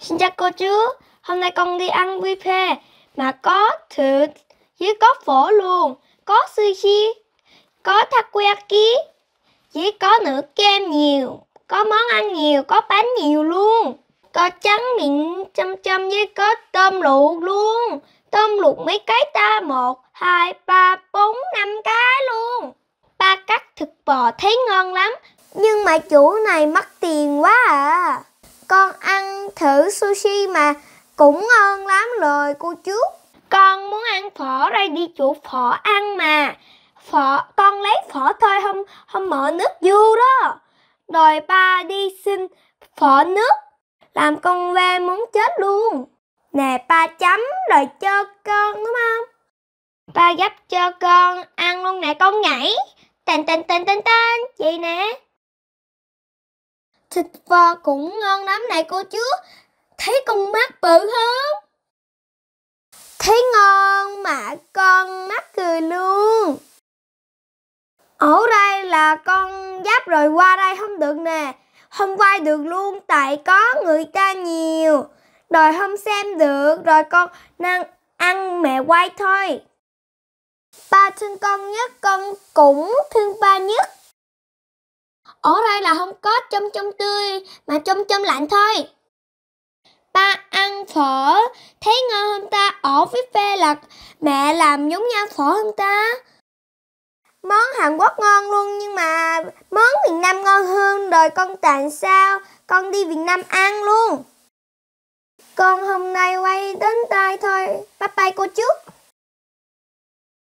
Xin chào cô chú, hôm nay con đi ăn quy mà có thịt với có phở luôn, có sushi, có takoyaki, chỉ có nửa kem nhiều, có món ăn nhiều, có bánh nhiều luôn. Có trắng miệng chăm chăm với có tôm luộc luôn. Tôm luộc mấy cái ta? Một, hai, ba, bốn, năm cái luôn. Ba cắt thịt bò thấy ngon lắm. Nhưng mà chủ này mất tiền quá à con ăn thử sushi mà cũng ngon lắm rồi cô chú. Con muốn ăn phở đây đi chỗ phở ăn mà. Phở, con lấy phở thôi không không mở nước dư đó. Rồi ba đi xin phở nước làm con ve muốn chết luôn. Nè ba chấm rồi cho con đúng không? Ba gấp cho con ăn luôn nè con nhảy. Tên tên tên tên tên. Vậy nè. Thịt bò cũng ngon lắm này cô chú. Thấy con mắt bự không? Thấy ngon mà con mắt cười luôn. Ở đây là con giáp rồi qua đây không được nè. Không quay được luôn tại có người ta nhiều. Rồi không xem được, rồi con năng ăn mẹ quay thôi. Ba thương con nhất, con cũng thương ba nhất ở đây là không có chôm chôm tươi mà chôm chôm lạnh thôi ta ăn phở thấy ngon hơn ta ở với phê là mẹ làm giống như ăn phở hơn ta món hàn quốc ngon luôn nhưng mà món miền nam ngon hơn rồi con tàn sao con đi việt nam ăn luôn con hôm nay quay đến đây thôi bye bye cô trước